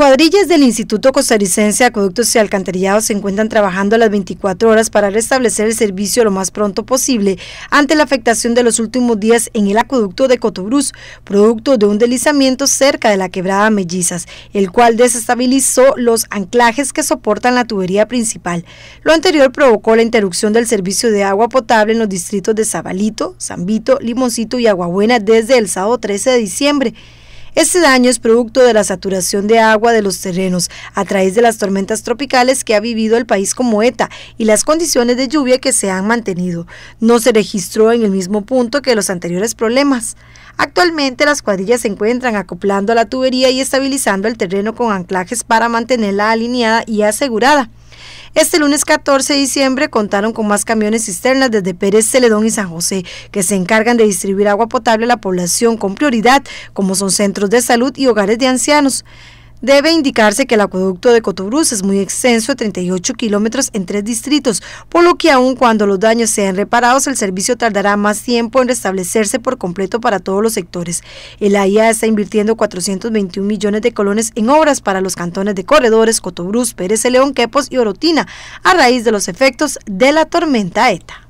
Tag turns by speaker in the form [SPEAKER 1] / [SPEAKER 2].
[SPEAKER 1] Cuadrillas del Instituto Costarricense de Acueductos y Alcantarillados se encuentran trabajando las 24 horas para restablecer el servicio lo más pronto posible ante la afectación de los últimos días en el acueducto de Cotobruz, producto de un deslizamiento cerca de la quebrada Mellizas, el cual desestabilizó los anclajes que soportan la tubería principal. Lo anterior provocó la interrupción del servicio de agua potable en los distritos de Zabalito, Zambito, Limoncito y Aguabuena desde el sábado 13 de diciembre. Este daño es producto de la saturación de agua de los terrenos a través de las tormentas tropicales que ha vivido el país como ETA y las condiciones de lluvia que se han mantenido. No se registró en el mismo punto que los anteriores problemas. Actualmente las cuadrillas se encuentran acoplando a la tubería y estabilizando el terreno con anclajes para mantenerla alineada y asegurada. Este lunes 14 de diciembre contaron con más camiones cisternas desde Pérez Celedón y San José, que se encargan de distribuir agua potable a la población con prioridad, como son centros de salud y hogares de ancianos. Debe indicarse que el acueducto de Cotobruz es muy extenso, 38 kilómetros en tres distritos, por lo que aun cuando los daños sean reparados, el servicio tardará más tiempo en restablecerse por completo para todos los sectores. El AIA está invirtiendo 421 millones de colones en obras para los cantones de Corredores, Cotobruz, Pérez León, Quepos y Orotina, a raíz de los efectos de la tormenta ETA.